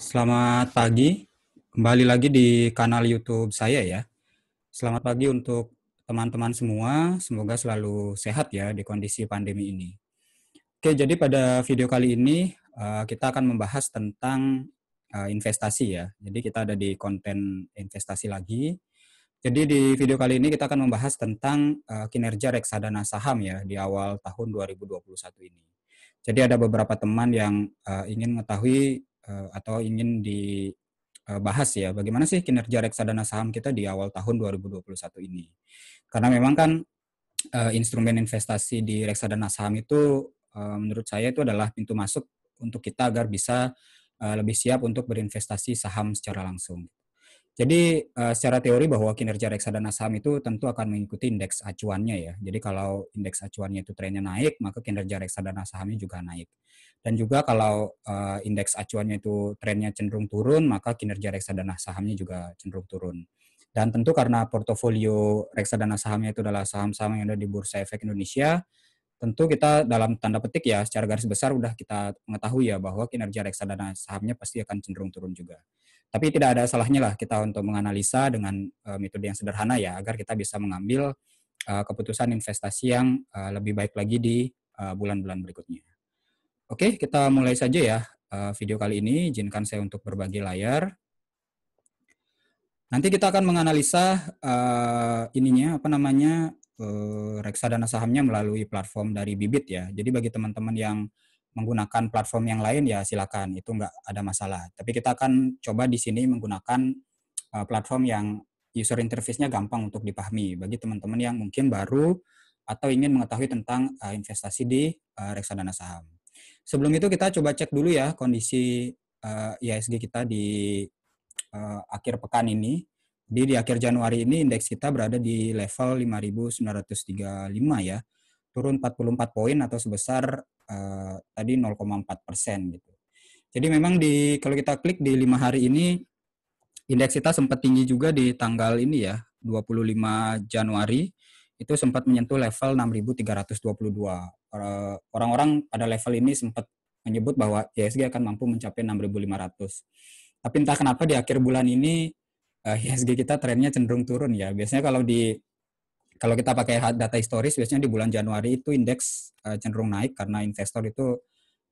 Selamat pagi, kembali lagi di kanal YouTube saya ya. Selamat pagi untuk teman-teman semua, semoga selalu sehat ya di kondisi pandemi ini. Oke, jadi pada video kali ini eh, kita akan membahas tentang eh, investasi ya. Jadi kita ada di konten investasi lagi. Jadi di video kali ini kita akan membahas tentang eh, kinerja reksadana saham ya di awal tahun 2021 ini. Jadi ada beberapa teman yang ingin mengetahui Eh, atau ingin dibahas eh, ya bagaimana sih kinerja reksadana saham kita di awal tahun 2021 ini. Karena memang kan eh, instrumen investasi di reksadana saham itu menurut saya itu adalah pintu masuk untuk kita agar bisa lebih siap untuk berinvestasi saham secara langsung. Jadi uh, secara teori bahwa kinerja reksadana saham itu tentu akan mengikuti indeks acuannya ya. Jadi kalau indeks acuannya itu trennya naik, maka kinerja reksadana sahamnya juga naik. Dan juga kalau uh, indeks acuannya itu trennya cenderung turun, maka kinerja reksadana sahamnya juga cenderung turun. Dan tentu karena portofolio reksadana sahamnya itu adalah saham-saham yang ada di Bursa Efek Indonesia, tentu kita dalam tanda petik ya secara garis besar udah kita mengetahui ya bahwa kinerja reksadana sahamnya pasti akan cenderung turun juga. Tapi tidak ada salahnya lah kita untuk menganalisa dengan uh, metode yang sederhana ya agar kita bisa mengambil uh, keputusan investasi yang uh, lebih baik lagi di bulan-bulan uh, berikutnya. Oke, kita mulai saja ya uh, video kali ini. Izinkan saya untuk berbagi layar. Nanti kita akan menganalisa uh, ininya apa namanya uh, reksadana sahamnya melalui platform dari Bibit ya. Jadi bagi teman-teman yang menggunakan platform yang lain ya silakan itu nggak ada masalah tapi kita akan coba di sini menggunakan eh, platform yang user interface-nya gampang untuk dipahami bagi teman-teman yang mungkin baru atau ingin mengetahui tentang eh, investasi di eh, reksadana saham sebelum itu kita coba cek dulu ya kondisi ISG kita di akhir pekan ini di di akhir Januari ini indeks kita berada di level 5.935 ya turun 44 poin atau sebesar Eh, tadi 0,4 persen gitu. Jadi memang di kalau kita klik di lima hari ini indeks kita sempat tinggi juga di tanggal ini ya 25 Januari itu sempat menyentuh level 6.322. Orang-orang pada level ini sempat menyebut bahwa ISG akan mampu mencapai 6.500. Tapi entah kenapa di akhir bulan ini eh, ISG kita trennya cenderung turun ya. Biasanya kalau di kalau kita pakai data historis, biasanya di bulan Januari itu indeks eh, cenderung naik karena investor itu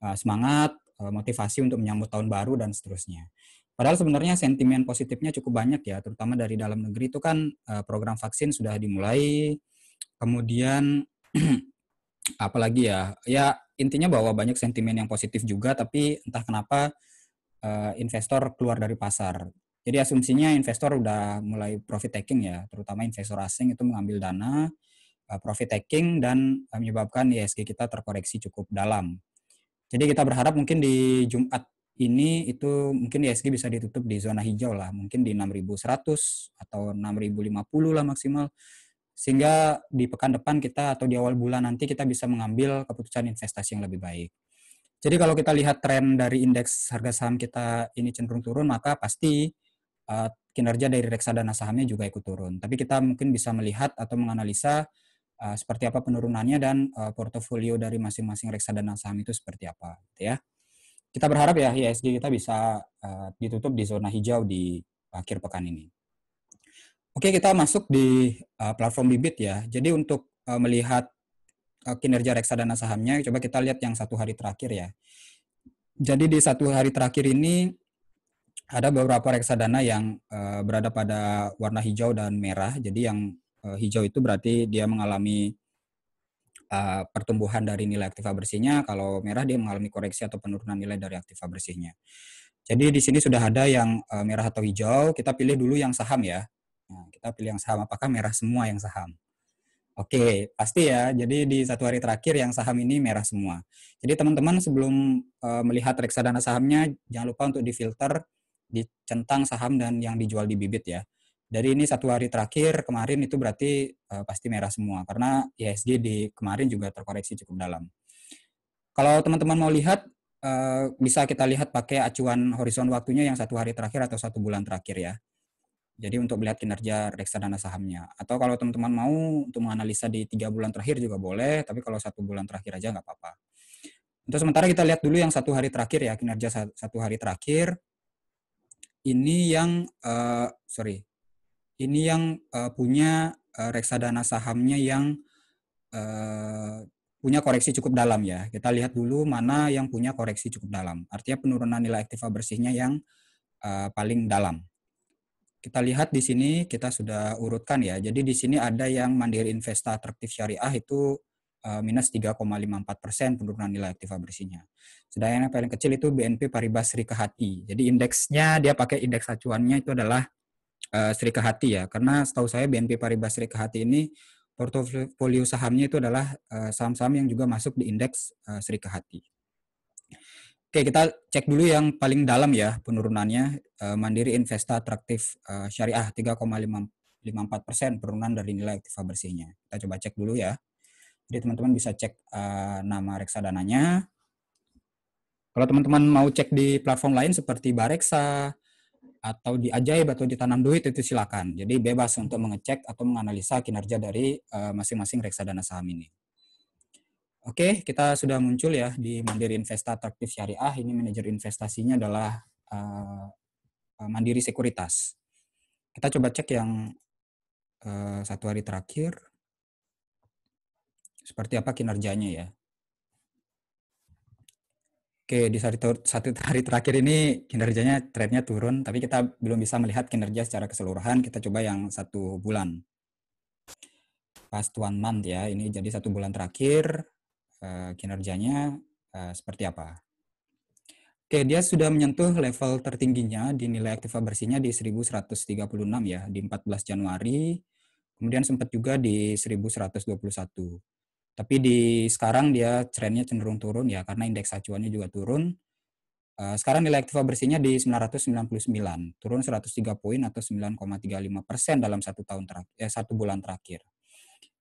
eh, semangat, eh, motivasi untuk menyambut tahun baru dan seterusnya. Padahal sebenarnya sentimen positifnya cukup banyak ya, terutama dari dalam negeri itu kan program vaksin sudah dimulai, kemudian apalagi ya, ya intinya bahwa banyak sentimen yang positif juga, tapi entah kenapa investor keluar dari pasar. Jadi asumsinya investor udah mulai profit taking ya, terutama investor asing itu mengambil dana eh, profit taking dan menyebabkan ISG e kita terkoreksi cukup dalam. Jadi kita berharap mungkin di Jumat ini itu mungkin ISG e bisa ditutup di zona hijau lah, mungkin di 6.100 atau 6.050 lah maksimal. Sehingga di pekan depan kita atau di awal bulan nanti kita bisa mengambil keputusan investasi yang lebih baik. Jadi kalau kita lihat tren dari indeks harga saham kita ini cenderung turun, maka pasti Eh, kinerja dari reksadana sahamnya juga ikut turun. Tapi kita mungkin bisa melihat atau menganalisa eh, seperti apa penurunannya dan eh, portofolio dari masing-masing reksadana saham itu seperti apa, gitu ya. Kita berharap ya ISG kita bisa ditutup di zona hijau di akhir pekan ini. Oke, kita masuk di platform bibit ya. Jadi untuk melihat kinerja reksadana sahamnya, coba kita lihat yang satu hari terakhir ya. Jadi di satu hari terakhir ini ada beberapa reksadana yang uh, berada pada warna hijau dan merah. Jadi yang uh, hijau itu berarti dia mengalami uh, pertumbuhan dari nilai aktiva bersihnya, kalau merah dia mengalami koreksi atau penurunan nilai dari aktiva bersihnya. Jadi di sini sudah ada yang uh, merah atau hijau, kita pilih dulu yang saham ya. Nah, kita pilih yang saham, apakah merah semua yang saham? Oke, okay, pasti ya. Jadi di satu hari terakhir yang saham ini merah semua. Jadi teman-teman sebelum uh, melihat reksadana sahamnya, jangan lupa untuk difilter centang saham dan yang dijual di bibit ya. Dari ini satu hari terakhir kemarin itu berarti uh, pasti merah semua karena ISG di kemarin juga terkoreksi cukup dalam. Kalau teman-teman mau lihat uh, bisa kita lihat pakai acuan horizon waktunya yang satu hari terakhir atau satu bulan terakhir ya. Jadi untuk melihat kinerja reksadana sahamnya. Atau kalau teman-teman mau untuk menganalisa di tiga bulan terakhir juga boleh, tapi kalau satu bulan terakhir aja nggak apa-apa. Untuk sementara kita lihat dulu yang satu hari terakhir ya, kinerja satu hari terakhir ini yang uh, sorry, ini yang uh, punya uh, reksadana sahamnya yang uh, punya koreksi cukup dalam ya. Kita lihat dulu mana yang punya koreksi cukup dalam. Artinya penurunan nilai aktiva bersihnya yang uh, paling dalam. Kita lihat di sini kita sudah urutkan ya. Jadi di sini ada yang Mandiri Investa Atraktif Syariah itu Eh, minus 3,54 persen penurunan nilai aktiva bersihnya. Sedangkan yang paling kecil itu BNP Paribas Sri Kehati. Jadi indeksnya dia pakai indeks acuannya itu adalah uh, eh, Sri Kehati ya. Karena setahu saya BNP Paribas Sri Kehati ini portofolio sahamnya itu adalah eh, saham-saham yang juga masuk di indeks uh, Sri Kehati. Oke, kita cek dulu yang paling dalam ya penurunannya. Uh, Mandiri Investa Atraktif uh, Syariah 3,54 persen penurunan dari nilai aktiva bersihnya. Kita coba cek dulu ya. Jadi teman-teman bisa cek uh, nama reksadananya. Kalau teman-teman mau cek di platform lain seperti Bareksa atau di Ajaib atau di Tanam Duit itu silakan. Jadi bebas untuk mengecek atau menganalisa kinerja dari eh, masing-masing uh, reksadana saham ini. Oke, kita sudah muncul ya di Mandiri Investa Atraktif Syariah. Ini manajer investasinya adalah uh, Mandiri Sekuritas. Kita coba cek yang uh, satu hari terakhir seperti apa kinerjanya ya. Oke, di satu hari terakhir ini kinerjanya trennya turun, tapi kita belum bisa melihat kinerja secara keseluruhan. Kita coba yang satu bulan. past one month ya, ini jadi satu bulan terakhir eh, kinerjanya eh, seperti apa. Oke, dia sudah menyentuh level tertingginya di nilai aktiva bersihnya di 1136 ya, di 14 Januari. Kemudian sempat juga di 1121. Tapi di sekarang dia trennya cenderung turun ya karena indeks acuannya juga turun. Eh, sekarang nilai aktiva bersihnya di 999, turun 103 poin atau 9,35 persen dalam satu tahun terakhir, eh, satu bulan terakhir.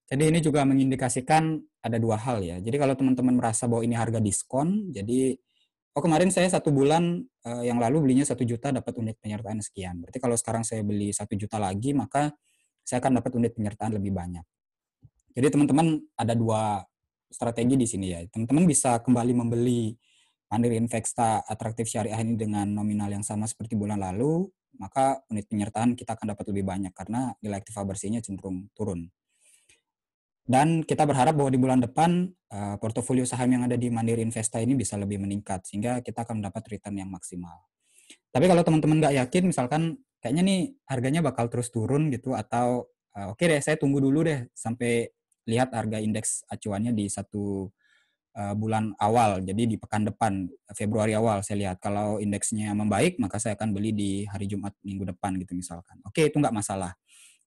Jadi ini juga mengindikasikan ada dua hal ya. Jadi kalau teman-teman merasa bahwa ini harga diskon, jadi oh kemarin saya satu bulan eh, yang lalu belinya satu juta dapat unit penyertaan sekian. Berarti kalau sekarang saya beli satu juta lagi maka saya akan dapat unit penyertaan lebih banyak. Jadi teman-teman ada dua strategi di sini ya. Teman-teman bisa kembali membeli Mandiri Investa atraktif syariah ini dengan nominal yang sama seperti bulan lalu, maka unit penyertaan kita akan dapat lebih banyak karena nilai aktiva bersihnya cenderung turun. Dan kita berharap bahwa di bulan depan eh, portofolio saham yang ada di Mandiri Investa ini bisa lebih meningkat sehingga kita akan mendapat return yang maksimal. Tapi kalau teman-teman nggak yakin, misalkan kayaknya nih harganya bakal terus turun gitu atau eh, oke okay deh saya tunggu dulu deh sampai lihat harga indeks acuannya di satu eh, bulan awal, jadi di pekan depan, Februari awal saya lihat. Kalau indeksnya membaik, maka saya akan beli di hari Jumat minggu depan gitu misalkan. Oke, itu nggak masalah.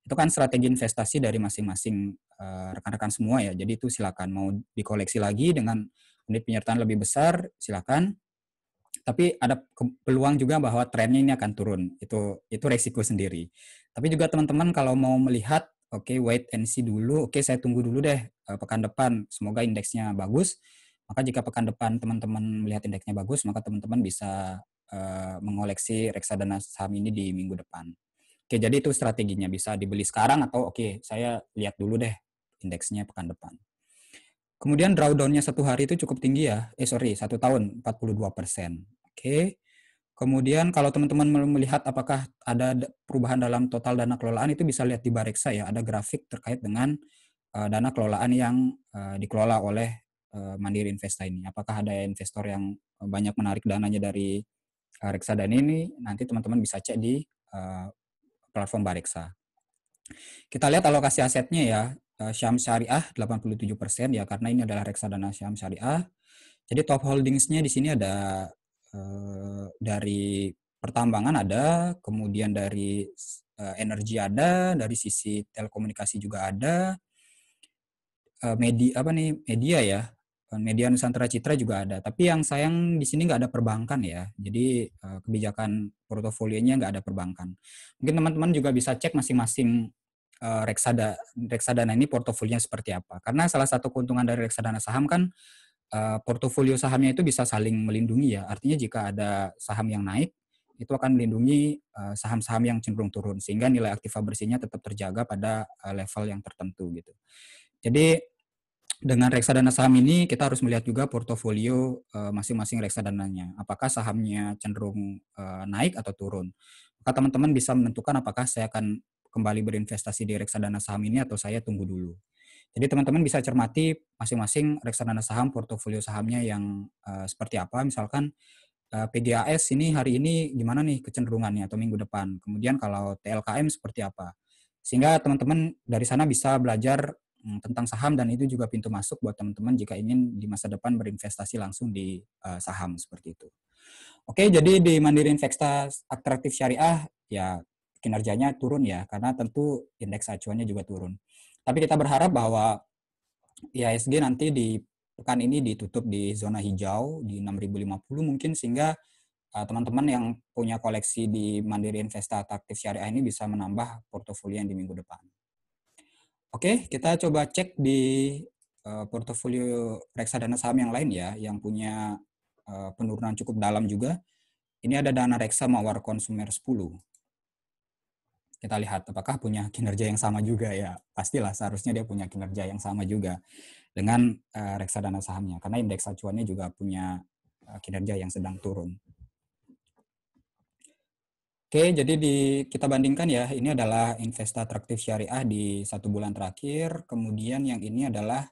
Itu kan strategi investasi dari masing-masing eh, rekan-rekan semua ya. Jadi itu silakan mau dikoleksi lagi dengan unit penyertaan lebih besar, silakan. Tapi ada peluang juga bahwa trennya ini akan turun. Itu itu resiko sendiri. Tapi juga teman-teman kalau mau melihat Oke, okay, wait and see dulu. Oke, okay, saya tunggu dulu deh eh, pekan depan. Semoga indeksnya bagus. Maka jika pekan depan teman-teman melihat indeksnya bagus, maka teman-teman bisa uh, mengoleksi reksadana saham ini di minggu depan. Oke, okay, jadi itu strateginya bisa dibeli sekarang atau oke, okay, saya lihat dulu deh indeksnya pekan depan. Kemudian drawdownnya satu hari itu cukup tinggi ya. Eh sorry, satu tahun 42 persen. Oke. Okay. Kemudian kalau teman-teman melihat apakah ada perubahan dalam total dana kelolaan itu bisa lihat di Bareksa ya, ada grafik terkait dengan eh, dana kelolaan yang eh, dikelola oleh eh, Mandiri Investa ini. Apakah ada investor yang banyak menarik dananya dari reksa dan ini? Nanti teman-teman bisa cek di platform Bareksa. Kita lihat alokasi asetnya ya, Syam Syariah 87% ya karena ini adalah reksa dana Syam Syariah. Jadi top holdingsnya di sini ada Eh, dari pertambangan ada, kemudian dari eh, energi ada, dari sisi telekomunikasi juga ada, eh, media apa nih media ya, media Nusantara Citra juga ada. Tapi yang sayang di sini nggak ada perbankan ya, jadi kebijakan portofolionya nggak ada perbankan. Mungkin teman-teman juga bisa cek masing-masing reksada reksadana ini portofolionya seperti apa. Karena salah satu keuntungan dari reksadana saham kan Eh, portofolio sahamnya itu bisa saling melindungi ya. Artinya jika ada saham yang naik, itu akan melindungi eh, saham-saham yang cenderung turun sehingga nilai aktiva bersihnya tetap terjaga pada eh, level yang tertentu gitu. Jadi dengan reksadana saham ini kita harus melihat juga portofolio masing masing-masing reksadananya. Apakah sahamnya cenderung naik atau turun? Maka teman-teman bisa menentukan apakah saya akan kembali berinvestasi di reksadana saham ini atau saya tunggu dulu jadi teman-teman bisa cermati masing-masing reksadana saham portofolio sahamnya yang uh, seperti apa. Misalkan uh, eh, PDAS ini hari ini gimana nih kecenderungannya atau minggu depan. Kemudian kalau TLKM seperti apa. Sehingga teman-teman dari sana bisa belajar um, tentang saham dan itu juga pintu masuk buat teman-teman jika ingin di masa depan berinvestasi langsung di uh, saham seperti itu. Oke, jadi di Mandiri Investa Atraktif Syariah ya kinerjanya turun ya karena tentu indeks acuannya juga turun. Tapi kita berharap bahwa IHSG nanti di pekan ini ditutup di zona hijau di 6050 mungkin sehingga uh, teman-teman uh, teman -teman yang punya koleksi di Mandiri Investa Aktif Syariah ini bisa menambah portofolio yang di minggu depan. Oke, kita coba cek di uh, portofolio dana saham yang lain ya, yang punya uh, penurunan cukup dalam juga. Ini ada dana reksa mawar konsumer 10 kita lihat apakah punya kinerja yang sama juga ya pastilah seharusnya dia punya kinerja yang sama juga dengan uh, reksadana sahamnya karena indeks acuannya juga punya uh, kinerja yang sedang turun. Oke, jadi di kita bandingkan ya, ini adalah investa atraktif syariah di satu bulan terakhir, kemudian yang ini adalah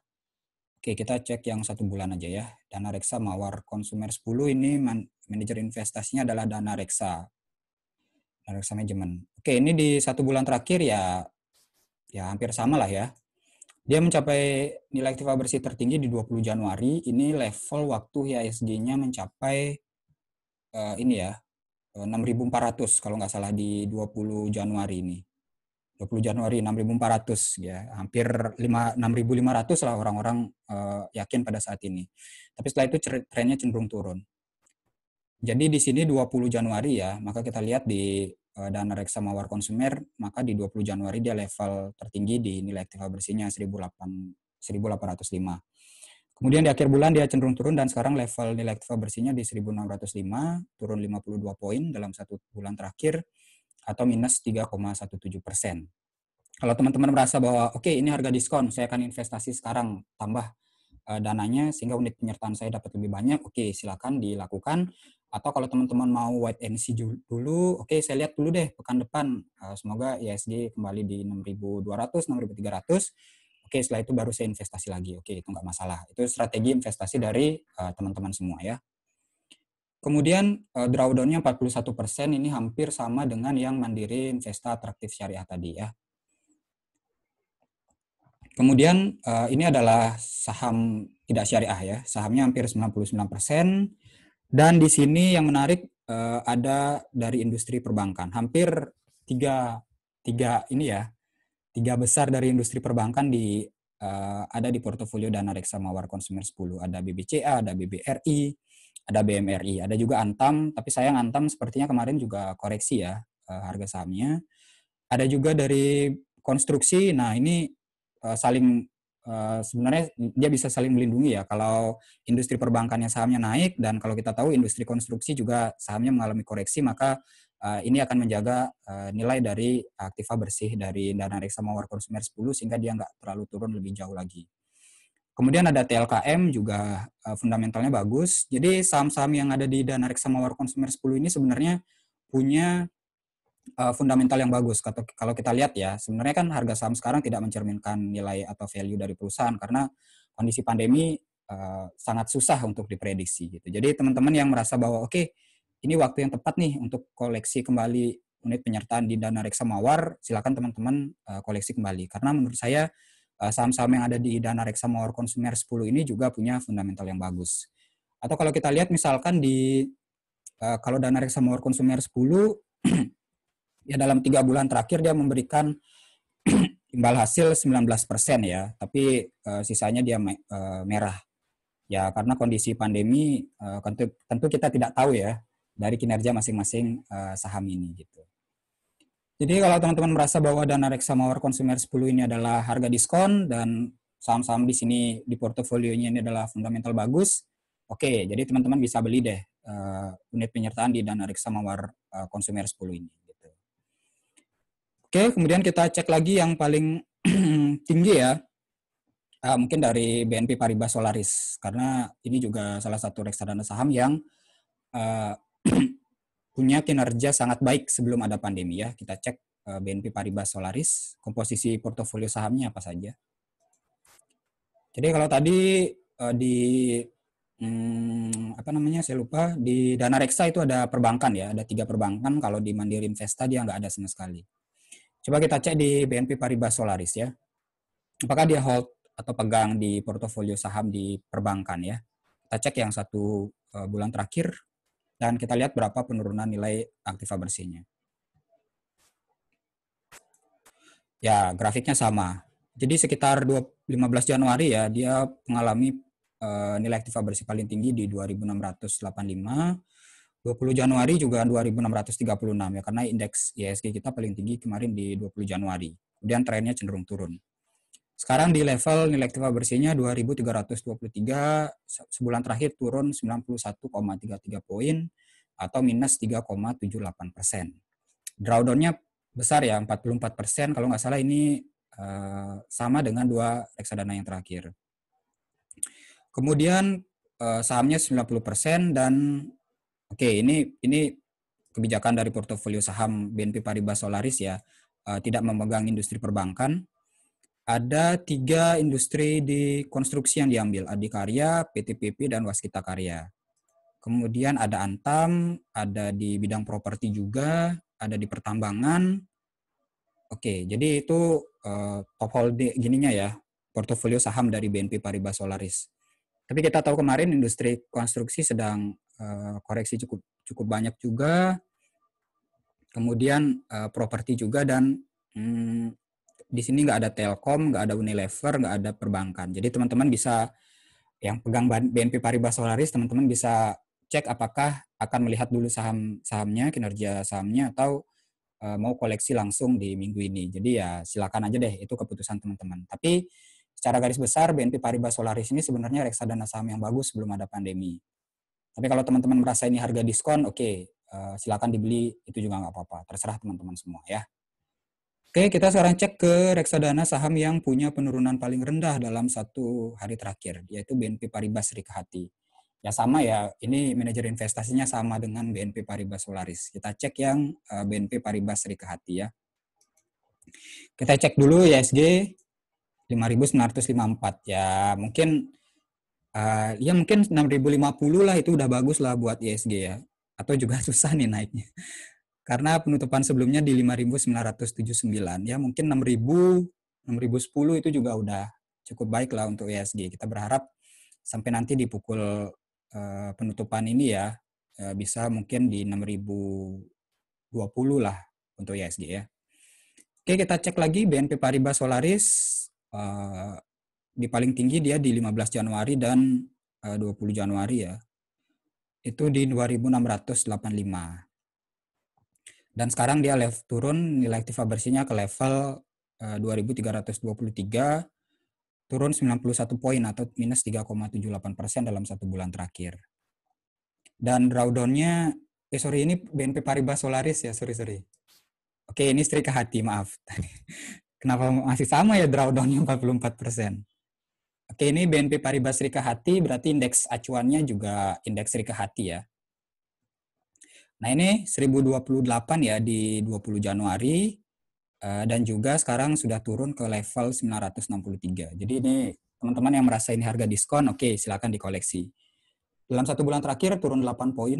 Oke, kita cek yang satu bulan aja ya. Dana Reksa Mawar Konsumer 10 ini man, manajer investasinya adalah Dana Reksa. Analytics Management. Oke, ini di satu bulan terakhir ya ya hampir sama lah ya. Dia mencapai nilai aktiva bersih tertinggi di 20 Januari. Ini level waktu IHSG-nya mencapai uh, ini ya, 6.400 eh, kalau nggak salah di 20 Januari ini. 20 Januari 6.400 ya, hampir 5 6.500 lah orang-orang uh, yakin pada saat ini. Tapi setelah itu trennya cenderung turun. Jadi di sini 20 Januari ya, maka kita lihat di eh, dana reksa mawar konsumer, maka di 20 Januari dia level tertinggi di nilai aktiva bersihnya 1805. Kemudian di akhir bulan dia cenderung turun dan sekarang level nilai aktiva bersihnya di 1605, turun 52 poin dalam satu bulan terakhir atau minus 3,17 persen. Kalau teman-teman merasa bahwa oke okay, ini harga diskon, saya akan investasi sekarang tambah eh, dananya sehingga unit penyertaan saya dapat lebih banyak, oke okay, silakan dilakukan atau kalau teman-teman mau white and see dulu, oke okay, saya lihat dulu deh pekan depan. Eh, semoga ISG kembali di 6.200, 6.300. Oke, okay, setelah itu baru saya investasi lagi. Oke, okay, itu nggak masalah. Itu strategi investasi dari eh, teman-teman semua ya. Kemudian uh, drawdown-nya 41% ini hampir sama dengan yang Mandiri Investa Atraktif Syariah tadi ya. Kemudian ini adalah saham tidak syariah ya. Sahamnya hampir 99%. Dan di sini yang menarik uh, ada dari industri perbankan. Hampir tiga, tiga ini ya, tiga besar dari industri perbankan di uh, ada di portofolio dana reksa mawar konsumer 10. Ada BBCA, ada BBRI, ada BMRI, ada juga Antam. Tapi sayang Antam sepertinya kemarin juga koreksi ya uh, harga sahamnya. Ada juga dari konstruksi. Nah ini uh, saling Eh, sebenarnya dia bisa saling melindungi ya kalau industri perbankannya sahamnya naik dan kalau kita tahu industri konstruksi juga sahamnya mengalami koreksi maka uh, ini akan menjaga uh, nilai dari aktiva bersih dari dana Mawar konsumer 10 sehingga dia nggak terlalu turun lebih jauh lagi. Kemudian ada TLKM juga uh, fundamentalnya bagus. Jadi saham-saham yang ada di dana Mawar konsumer 10 ini sebenarnya punya Eh, fundamental yang bagus. Kalau kita lihat ya, sebenarnya kan harga saham sekarang tidak mencerminkan nilai atau value dari perusahaan karena kondisi pandemi eh, sangat susah untuk diprediksi gitu. Jadi teman-teman yang merasa bahwa oke, okay, ini waktu yang tepat nih untuk koleksi kembali unit penyertaan di dana reksa mawar, silakan teman-teman eh, koleksi kembali karena menurut saya saham-saham yang ada di dana reksa mawar konsumer 10 ini juga punya fundamental yang bagus. Atau kalau kita lihat misalkan di uh, kalau dana reksa mawar konsumer 10 ya dalam tiga bulan terakhir dia memberikan imbal hasil 19 persen ya, tapi uh, sisanya dia me uh, merah. Ya karena kondisi pandemi uh, tentu, tentu kita tidak tahu ya dari kinerja masing-masing uh, saham ini gitu. Jadi kalau teman-teman merasa bahwa dana reksa mawar konsumer 10 ini adalah harga diskon dan saham-saham di sini di portofolionya ini adalah fundamental bagus, oke, okay, jadi teman-teman bisa beli deh uh, unit penyertaan di dana reksa mawar uh, konsumer 10 ini. Oke, kemudian kita cek lagi yang paling tinggi ya. Uh, mungkin dari BNP Paribas Solaris karena ini juga salah satu reksadana saham yang uh, punya kinerja sangat baik sebelum ada pandemi ya. Kita cek ah, BNP Paribas Solaris komposisi portofolio sahamnya apa saja. Jadi kalau tadi di hmm, apa namanya saya lupa di Dana Reksa itu ada perbankan ya, ada tiga perbankan. Kalau di Mandiri Investa dia nggak ada sama sekali. Coba kita cek di BNP Paribas Solaris ya. Apakah dia hold atau pegang di portofolio saham di perbankan ya. Kita cek yang satu eh, bulan terakhir dan kita lihat berapa penurunan nilai aktiva bersihnya. Ya, grafiknya sama. Jadi sekitar 15 Januari ya, dia mengalami eh, nilai aktiva bersih paling tinggi di 2685 20 Januari juga 2636 ya karena indeks ISG kita paling tinggi kemarin di 20 Januari. Kemudian trennya cenderung turun. Sekarang di level nilai aktiva bersihnya 2323 sebulan terakhir turun 91,33 poin atau minus 3,78 persen. Drawdownnya besar ya 44 persen kalau nggak salah ini eh, sama dengan dua reksadana yang terakhir. Kemudian eh, sahamnya 90 persen dan Oke, ini ini kebijakan dari portofolio saham BNP Paribas Solaris ya, eh, tidak memegang industri perbankan. Ada tiga industri di konstruksi yang diambil, Adikarya, PTPP, dan Waskita Karya. Kemudian ada Antam, ada di bidang properti juga, ada di pertambangan. Oke, jadi itu eh, top holding gininya ya, portofolio saham dari BNP Paribas Solaris. Tapi kita tahu kemarin industri konstruksi sedang Eh, koreksi cukup cukup banyak juga. Kemudian uh, properti juga dan hmm, di sini nggak ada Telkom, nggak ada Unilever, nggak ada perbankan. Jadi teman-teman bisa yang pegang BNP Paribas Solaris, teman-teman bisa cek apakah akan melihat dulu saham sahamnya, kinerja sahamnya atau eh, mau koleksi langsung di minggu ini. Jadi ya silakan aja deh itu keputusan teman-teman. Tapi secara garis besar BNP Paribas Solaris ini sebenarnya reksadana saham yang bagus sebelum ada pandemi. Tapi kalau teman-teman merasa ini harga diskon, oke, okay, uh, eh, silakan dibeli, itu juga nggak apa-apa. Terserah teman-teman semua ya. Oke, kita sekarang cek ke reksadana saham yang punya penurunan paling rendah dalam satu hari terakhir, yaitu BNP Paribas Sri Kehati. Ya sama ya, ini manajer investasinya sama dengan BNP Paribas Solaris. Kita cek yang eh, BNP Paribas Sri Kehati ya. Kita cek dulu ISG 5954 ya. Mungkin uh, ya mungkin 6050 lah itu udah bagus lah buat ISG ya atau juga susah nih naiknya karena penutupan sebelumnya di 5979 ya mungkin 6000 6010 itu juga udah cukup baik lah untuk ISG kita berharap sampai nanti di pukul uh, eh, penutupan ini ya uh, bisa mungkin di 6020 lah untuk ISG ya oke kita cek lagi BNP Paribas Solaris uh, di paling tinggi dia di 15 Januari dan eh, uh, 20 Januari ya. Itu di 2685. Dan sekarang dia level turun nilai aktiva bersihnya ke level eh, uh, 2323 turun 91 poin atau minus 3,78 persen dalam satu bulan terakhir. Dan drawdownnya, eh sorry ini BNP Paribas Solaris ya, sorry sorry. Oke ini strik ke hati, maaf. Kenapa masih sama ya drawdownnya 44 persen? Oke, ini BNP Paribas Rika Hati berarti indeks acuannya juga indeks Rika Hati ya. Nah, ini 1028 ya di 20 Januari eh, dan juga sekarang sudah turun ke level 963. Jadi ini teman-teman yang merasa ini harga diskon, oke okay, silakan dikoleksi. Dalam satu bulan terakhir turun 8 poin,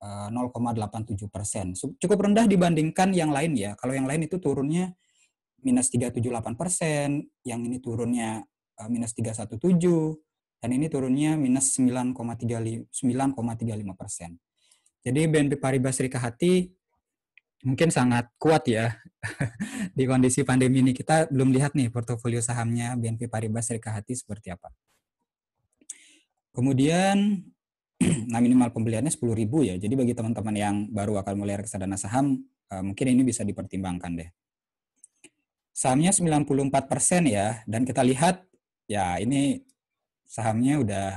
0,87 eh, persen. Cukup rendah dibandingkan yang lain ya. Kalau yang lain itu turunnya minus 378 persen, yang ini turunnya Eh, minus 317 dan ini turunnya minus 9,35 persen. Jadi BNP Paribas Hati mungkin sangat kuat ya di kondisi pandemi ini. Kita belum lihat nih portofolio sahamnya BNP Paribas Hati seperti apa. Kemudian, nah minimal pembeliannya 10.000 ya. Jadi bagi teman-teman yang baru akan mulai reksadana saham, eh, mungkin ini bisa dipertimbangkan deh. Sahamnya 94% ya, dan kita lihat ya ini sahamnya udah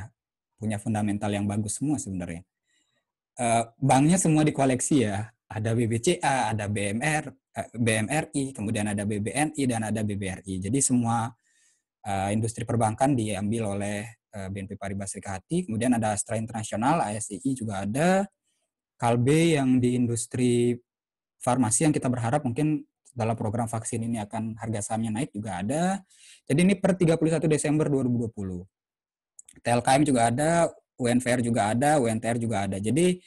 punya fundamental yang bagus semua sebenarnya. Uh, banknya semua dikoleksi ya, ada BBCA, ada BMR, eh, BMRI, kemudian ada BBNI dan ada BBRI. Jadi semua uh, industri perbankan diambil oleh BNP Paribas Hati, kemudian ada Astra Internasional, ASII juga ada, Kalbe yang di industri farmasi yang kita berharap mungkin dalam program vaksin ini akan harga sahamnya naik juga ada. Jadi ini per 31 Desember 2020. TLKM juga ada, UNVR juga ada, UNTR juga ada. Jadi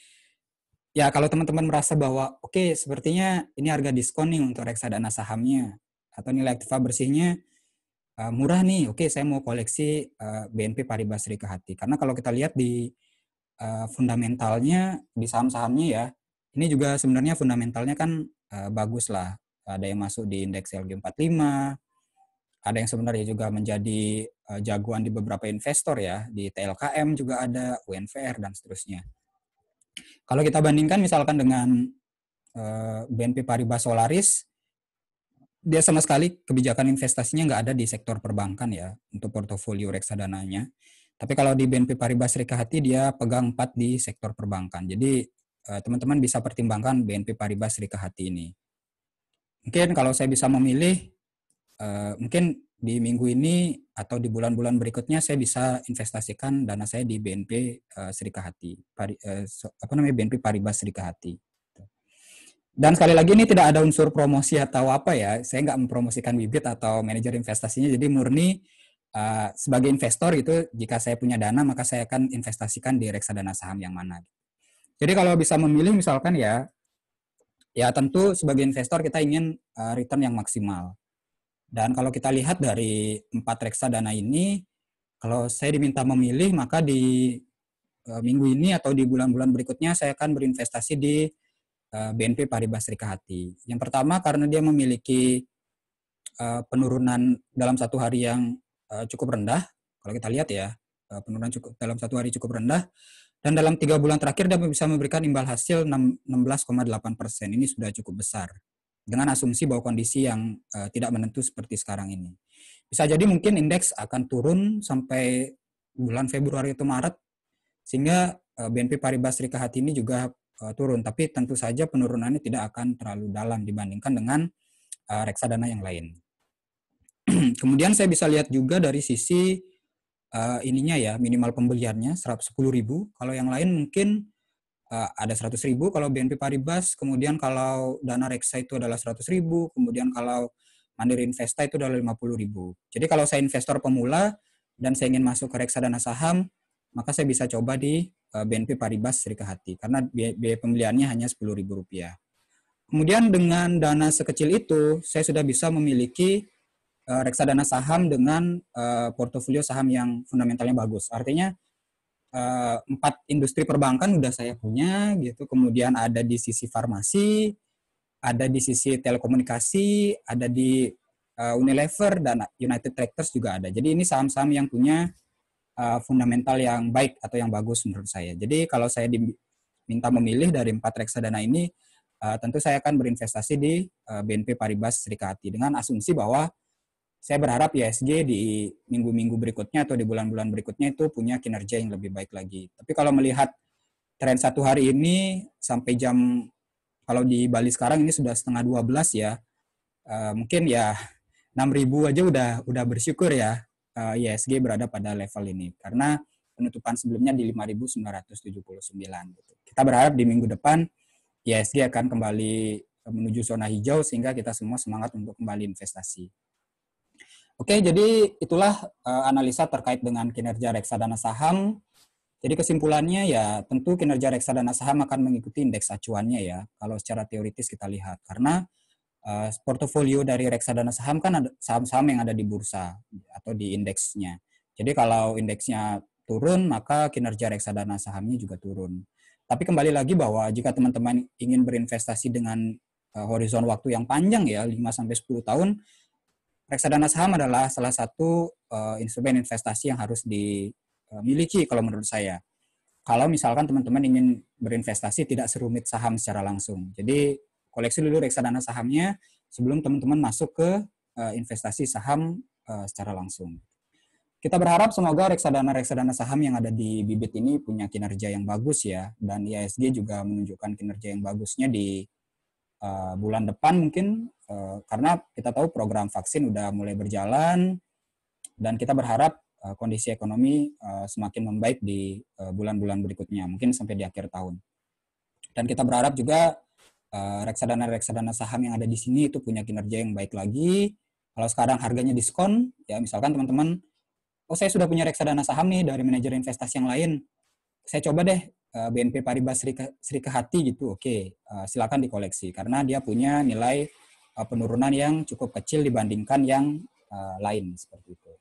ya kalau teman-teman merasa bahwa oke okay, sepertinya ini harga diskon nih untuk reksadana sahamnya atau nilai aktiva bersihnya uh, murah nih. Oke, okay, saya mau koleksi uh, eh, BNP Paribas Sri Kehati. Karena kalau kita lihat di uh, fundamentalnya di saham-sahamnya ya, ini juga sebenarnya fundamentalnya kan uh, bagus lah ada yang masuk di indeks LG45, ada yang sebenarnya juga menjadi eh, jagoan di beberapa investor ya, di TLKM juga ada, UNVR dan seterusnya. Kalau kita bandingkan misalkan dengan eh, BNP Paribas Solaris, dia sama sekali kebijakan investasinya nggak ada di sektor perbankan ya untuk portofolio reksadananya. Tapi kalau di BNP Paribas Rikahati, dia pegang 4 di sektor perbankan. Jadi eh, teman-teman bisa pertimbangkan BNP Paribas Rikahati ini mungkin kalau saya bisa memilih uh, mungkin di minggu ini atau di bulan-bulan berikutnya saya bisa investasikan dana saya di BNP uh, eh, Serika Hati Pari, uh, apa namanya BNP Paribas Serika Hati dan sekali lagi ini tidak ada unsur promosi atau apa ya saya nggak mempromosikan bibit atau manajer investasinya jadi murni uh, sebagai investor itu jika saya punya dana maka saya akan investasikan di reksadana saham yang mana jadi kalau bisa memilih misalkan ya Ya tentu sebagai investor kita ingin eh, return yang maksimal. Dan kalau kita lihat dari empat reksa dana ini, kalau saya diminta memilih maka di eh, minggu ini atau di bulan-bulan berikutnya saya akan berinvestasi di eh, BNP Paribas Serikahati. Yang pertama karena dia memiliki penurunan dalam satu hari yang cukup rendah. Kalau kita lihat ya, penurunan cukup dalam satu hari cukup rendah dan dalam tiga bulan terakhir dia bisa memberikan imbal hasil 16,8 persen. Ini sudah cukup besar dengan asumsi bahwa kondisi yang uh, tidak menentu seperti sekarang ini. Bisa jadi mungkin indeks akan turun sampai bulan Februari atau Maret sehingga uh, eh, BNP Paribas Rika Hati ini juga uh, turun. Tapi tentu saja penurunannya tidak akan terlalu dalam dibandingkan dengan uh, reksadana yang lain. Kemudian saya bisa lihat juga dari sisi uh, ininya ya minimal pembeliannya 110.000 kalau yang lain mungkin uh, ada 100.000 kalau BNP Paribas kemudian kalau dana reksa itu adalah 100.000 kemudian kalau Mandiri Investa itu adalah 50.000 jadi kalau saya investor pemula dan saya ingin masuk ke reksadana saham maka saya bisa coba di eh, BNP Paribas Sri Hati karena biaya pembeliannya hanya Rp10.000 kemudian dengan dana sekecil itu saya sudah bisa memiliki Eh, reksadana saham dengan uh, portofolio saham yang fundamentalnya bagus. Artinya uh, empat industri perbankan sudah saya punya gitu. Kemudian ada di sisi farmasi, ada di sisi telekomunikasi, ada di uh, Unilever dan United Tractors juga ada. Jadi ini saham-saham yang punya uh, fundamental yang baik atau yang bagus menurut saya. Jadi kalau saya diminta memilih dari empat reksadana ini, uh, tentu saya akan berinvestasi di uh, BNP Paribas Serikati dengan asumsi bahwa saya berharap ISG di minggu-minggu berikutnya atau di bulan-bulan berikutnya itu punya kinerja yang lebih baik lagi. Tapi kalau melihat tren satu hari ini sampai jam kalau di Bali sekarang ini sudah setengah 12 ya, uh, mungkin ya 6.000 aja udah udah bersyukur ya uh, eh, ISG berada pada level ini karena penutupan sebelumnya di 5.979 gitu. Kita berharap di minggu depan ISG akan kembali menuju zona hijau sehingga kita semua semangat untuk kembali investasi. Oke, jadi itulah uh, analisa terkait dengan kinerja reksadana saham. Jadi kesimpulannya ya tentu kinerja reksadana saham akan mengikuti indeks acuannya ya. Kalau secara teoritis kita lihat karena uh, portofolio dari reksadana saham kan saham-saham yang ada di bursa atau di indeksnya. Jadi kalau indeksnya turun maka kinerja reksadana sahamnya juga turun. Tapi kembali lagi bahwa jika teman-teman ingin berinvestasi dengan uh, horizon waktu yang panjang ya 5 sampai 10 tahun reksadana saham adalah salah satu uh, instrumen investasi yang harus dimiliki kalau menurut saya. Kalau misalkan teman-teman ingin berinvestasi tidak serumit saham secara langsung. Jadi koleksi dulu reksadana sahamnya sebelum teman-teman masuk ke uh, investasi saham uh, secara langsung. Kita berharap semoga reksadana-reksadana saham yang ada di Bibit ini punya kinerja yang bagus ya dan IASG juga menunjukkan kinerja yang bagusnya di Eh, bulan depan mungkin uh, karena kita tahu program vaksin udah mulai berjalan dan kita berharap uh, kondisi ekonomi uh, semakin membaik di bulan-bulan uh, berikutnya mungkin sampai di akhir tahun dan kita berharap juga reksadana reksadana reksadana saham yang ada di sini itu punya kinerja yang baik lagi kalau sekarang harganya diskon ya misalkan teman-teman oh saya sudah punya reksadana saham nih dari manajer investasi yang lain saya coba deh Eh, BNP Paribas Sri, Sri Kehati gitu, oke, okay, uh, eh, silakan dikoleksi karena dia punya nilai uh, penurunan yang cukup kecil dibandingkan yang uh, lain seperti itu.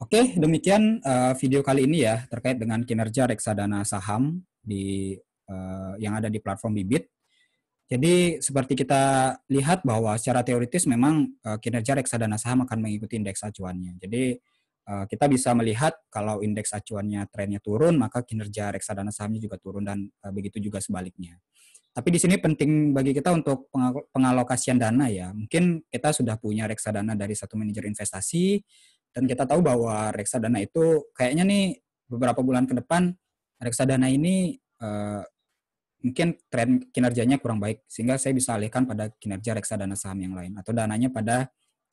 Oke, okay, demikian uh, video kali ini ya terkait dengan kinerja reksadana saham di uh, yang ada di platform Bibit. Jadi seperti kita lihat bahwa secara teoritis memang uh, kinerja reksadana saham akan mengikuti indeks acuannya. Jadi Eh, kita bisa melihat kalau indeks acuannya trennya turun, maka kinerja reksadana sahamnya juga turun dan eh, begitu juga sebaliknya. Tapi di sini penting bagi kita untuk pengalokasian dana ya. Mungkin kita sudah punya reksadana dari satu manajer investasi dan kita tahu bahwa reksadana itu kayaknya nih beberapa bulan ke depan reksadana ini eh, mungkin tren kinerjanya kurang baik sehingga saya bisa alihkan pada kinerja reksadana saham yang lain atau dananya pada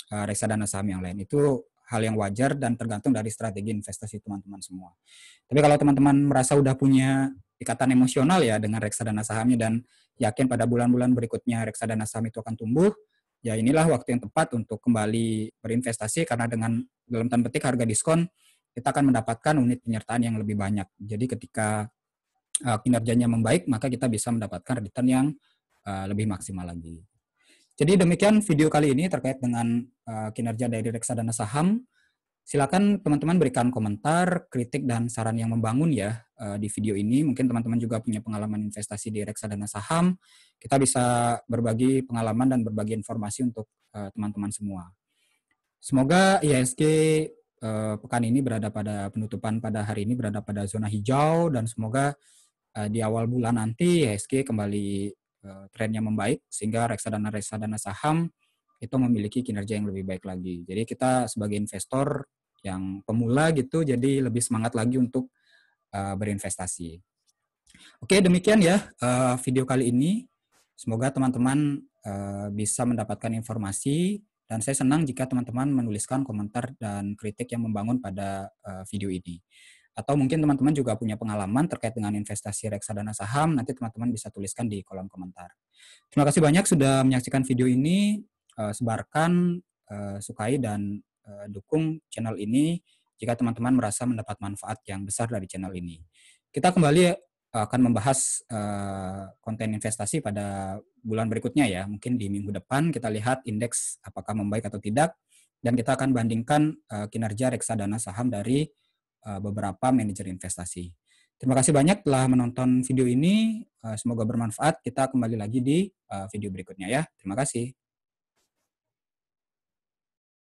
reksadana saham yang lain. Itu hal yang wajar dan tergantung dari strategi investasi teman-teman semua. Tapi kalau teman-teman merasa udah punya ikatan emosional ya dengan reksadana sahamnya dan yakin pada bulan-bulan berikutnya reksadana saham itu akan tumbuh, ya inilah waktu yang tepat untuk kembali berinvestasi karena dengan dalam tanda petik harga diskon kita akan mendapatkan unit penyertaan yang lebih banyak. Jadi ketika eh, kinerjanya membaik maka kita bisa mendapatkan return yang eh, lebih maksimal lagi. Jadi demikian video kali ini terkait dengan uh, kinerja dari reksadana saham. Silakan teman-teman berikan komentar, kritik, dan saran yang membangun ya eh, di video ini. Mungkin teman-teman juga punya pengalaman investasi di reksadana saham. Kita bisa berbagi pengalaman dan berbagi informasi untuk eh, teman-teman semua. Semoga ISG pekan ini berada pada penutupan pada hari ini berada pada zona hijau dan semoga di awal bulan nanti IHSG kembali Eh, trennya membaik sehingga reksadana-reksadana saham itu memiliki kinerja yang lebih baik lagi. Jadi kita sebagai investor yang pemula gitu jadi lebih semangat lagi untuk eh, berinvestasi. Oke, demikian ya eh, video kali ini. Semoga teman-teman bisa mendapatkan informasi dan saya senang jika teman-teman menuliskan komentar dan kritik yang membangun pada video ini. Atau mungkin teman-teman juga punya pengalaman terkait dengan investasi reksadana saham, nanti teman-teman bisa tuliskan di kolom komentar. Terima kasih banyak sudah menyaksikan video ini. Eh, sebarkan, eh, sukai, dan eh, dukung channel ini jika teman-teman merasa mendapat manfaat yang besar dari channel ini. Kita kembali akan membahas konten investasi pada bulan berikutnya ya. Mungkin di minggu depan kita lihat indeks apakah membaik atau tidak dan kita akan bandingkan kinerja reksadana saham dari Eh, beberapa manajer investasi. Terima kasih banyak telah menonton video ini. Eh, semoga bermanfaat. Kita kembali lagi di eh, video berikutnya ya. Terima kasih.